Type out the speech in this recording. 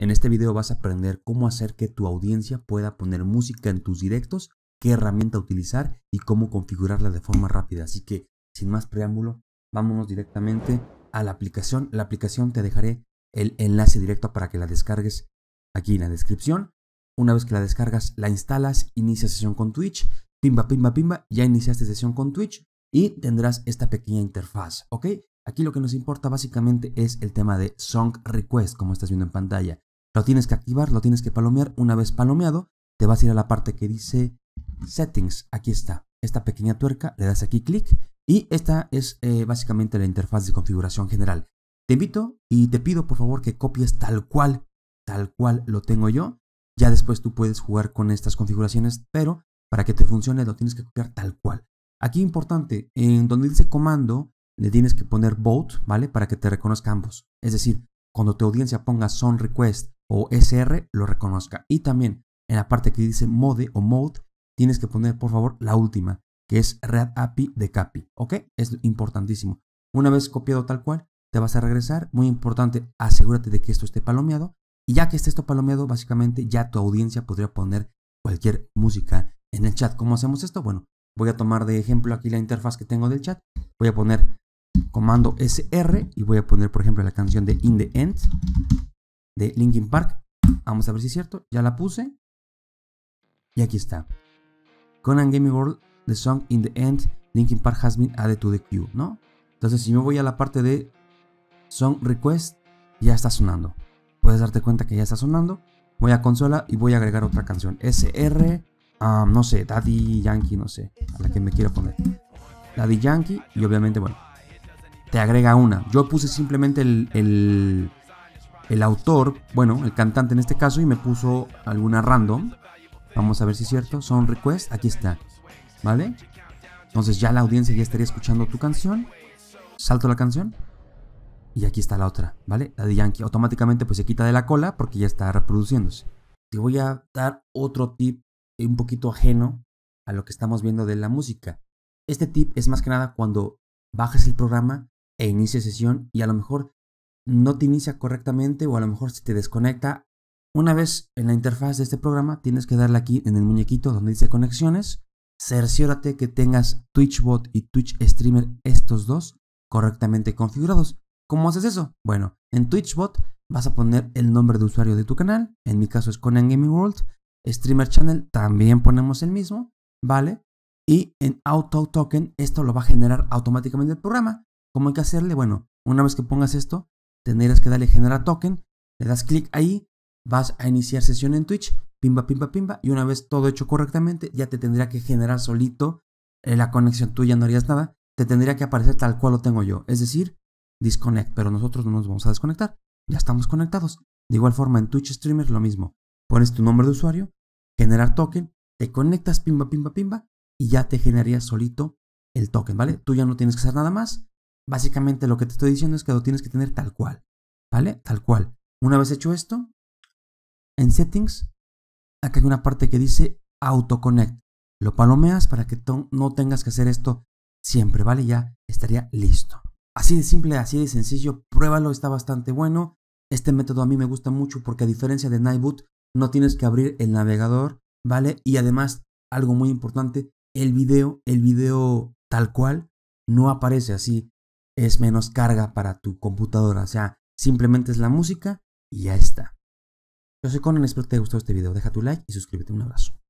En este video vas a aprender cómo hacer que tu audiencia pueda poner música en tus directos, qué herramienta utilizar y cómo configurarla de forma rápida. Así que, sin más preámbulo, vámonos directamente a la aplicación. La aplicación te dejaré el enlace directo para que la descargues aquí en la descripción. Una vez que la descargas, la instalas, inicia sesión con Twitch. Pimba, pimba, pimba, ya iniciaste sesión con Twitch y tendrás esta pequeña interfaz, ¿ok? Aquí lo que nos importa básicamente es el tema de Song Request, como estás viendo en pantalla. Lo tienes que activar, lo tienes que palomear. Una vez palomeado, te vas a ir a la parte que dice Settings. Aquí está, esta pequeña tuerca, le das aquí clic y esta es eh, básicamente la interfaz de configuración general. Te invito y te pido por favor que copies tal cual, tal cual lo tengo yo. Ya después tú puedes jugar con estas configuraciones, pero para que te funcione lo tienes que copiar tal cual. Aquí importante, en donde dice comando, le tienes que poner boat, ¿vale? Para que te reconozca ambos. Es decir, cuando tu audiencia ponga son request o SR, lo reconozca. Y también en la parte que dice mode o mode, tienes que poner por favor la última, que es Red API de CAPI. ¿Ok? Es importantísimo. Una vez copiado tal cual, te vas a regresar. Muy importante, asegúrate de que esto esté palomeado. Y ya que esté esto palomeado, básicamente ya tu audiencia podría poner cualquier música en el chat. ¿Cómo hacemos esto? Bueno, voy a tomar de ejemplo aquí la interfaz que tengo del chat. Voy a poner comando SR y voy a poner por ejemplo la canción de In the End de Linkin Park. Vamos a ver si es cierto, ya la puse. Y aquí está. Conan Gaming World, the song In the End, Linkin Park has been added to the queue, ¿no? Entonces si me voy a la parte de Song Request, ya está sonando. Puedes darte cuenta que ya está sonando. Voy a consola y voy a agregar otra canción. SR, um, no sé, Daddy Yankee, no sé, a la que me quiero poner. Daddy Yankee y obviamente, bueno, te agrega una. Yo puse simplemente el, autor, bueno, el cantante en este caso, y me puso alguna random. Vamos a ver si es cierto. Son request, aquí está. ¿Vale? Entonces ya la audiencia ya estaría escuchando tu canción. Salto la canción. Y aquí está la otra, ¿vale? La de Yankee. Automáticamente pues se quita de la cola porque ya está reproduciéndose. Te voy a dar otro tip un poquito ajeno a lo que estamos viendo de la música. Este tip es más que nada cuando bajes el programa e inicie sesión y a lo mejor no te inicia correctamente o a lo mejor se te desconecta. Una vez en la interfaz de este programa tienes que darle aquí en el muñequito donde dice conexiones. Cerciórate que tengas Twitch Bot y Twitch Streamer estos dos correctamente configurados. ¿Cómo haces eso? Bueno, en Twitch Bot vas a poner el nombre de usuario de tu canal. En mi caso es Conan Gaming World. Streamer Channel también ponemos el mismo, ¿vale? Y en Auto Token esto lo va a generar automáticamente el programa. ¿Cómo hay que hacerle? Bueno, una vez que pongas esto, tendrías que darle generar token, le das clic ahí, vas a iniciar sesión en Twitch, pimba, pimba, pimba, y una vez todo hecho correctamente, ya te tendría que generar solito eh, la conexión, tú ya no harías nada, te tendría que aparecer tal cual lo tengo yo, es decir, disconnect, pero nosotros no nos vamos a desconectar, ya estamos conectados. De igual forma en Twitch Streamer lo mismo, pones tu nombre de usuario, generar token, te conectas, pimba, pimba, pimba, y ya te generaría solito el token, ¿vale? Tú ya no tienes que hacer nada más, Básicamente lo que te estoy diciendo es que lo tienes que tener tal cual, ¿vale? Tal cual. Una vez hecho esto, en settings, acá hay una parte que dice autoconnect. Lo palomeas para que no tengas que hacer esto siempre, ¿vale? Ya estaría listo. Así de simple, así de sencillo, pruébalo, está bastante bueno. Este método a mí me gusta mucho porque a diferencia de Nightboot, no tienes que abrir el navegador, ¿vale? Y además, algo muy importante, el video, el video tal cual, no aparece así es menos carga para tu computadora. O sea, simplemente es la música y ya está. Yo soy Conan, espero que te haya gustado este video. Deja tu like y suscríbete. Un abrazo.